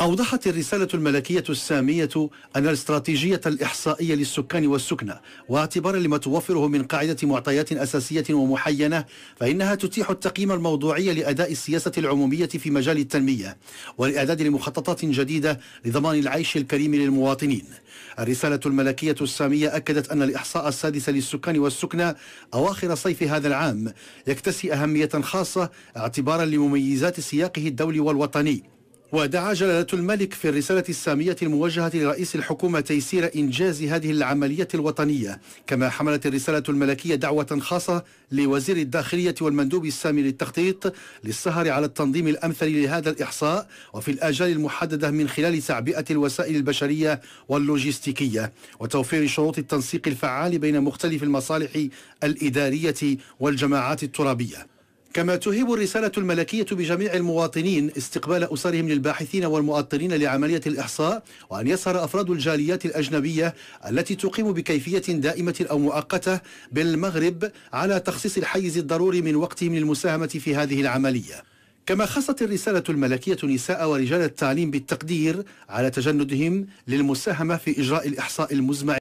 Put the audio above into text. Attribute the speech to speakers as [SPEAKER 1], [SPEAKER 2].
[SPEAKER 1] أوضحت الرسالة الملكية السامية أن الاستراتيجية الإحصائية للسكان والسكنة واعتبارا لما توفره من قاعدة معطيات أساسية ومحينة فإنها تتيح التقييم الموضوعي لأداء السياسة العمومية في مجال التنمية والإعداد لمخططات جديدة لضمان العيش الكريم للمواطنين الرسالة الملكية السامية أكدت أن الإحصاء السادس للسكان والسكنة أواخر صيف هذا العام يكتسي أهمية خاصة اعتبارا لمميزات سياقه الدولي والوطني ودعا جلالة الملك في الرسالة السامية الموجهة لرئيس الحكومة تيسير إنجاز هذه العملية الوطنية كما حملت الرسالة الملكية دعوة خاصة لوزير الداخلية والمندوب السامي للتخطيط للسهر على التنظيم الأمثل لهذا الإحصاء وفي الآجال المحددة من خلال تعبئة الوسائل البشرية واللوجستيكية وتوفير شروط التنسيق الفعال بين مختلف المصالح الإدارية والجماعات الترابية كما تهيب الرسالة الملكية بجميع المواطنين استقبال أسرهم للباحثين والمؤطرين لعملية الإحصاء وأن يسهر أفراد الجاليات الأجنبية التي تقيم بكيفية دائمة أو مؤقتة بالمغرب على تخصيص الحيز الضروري من وقتهم للمساهمة في هذه العملية كما خصت الرسالة الملكية نساء ورجال التعليم بالتقدير على تجندهم للمساهمة في إجراء الإحصاء المزمع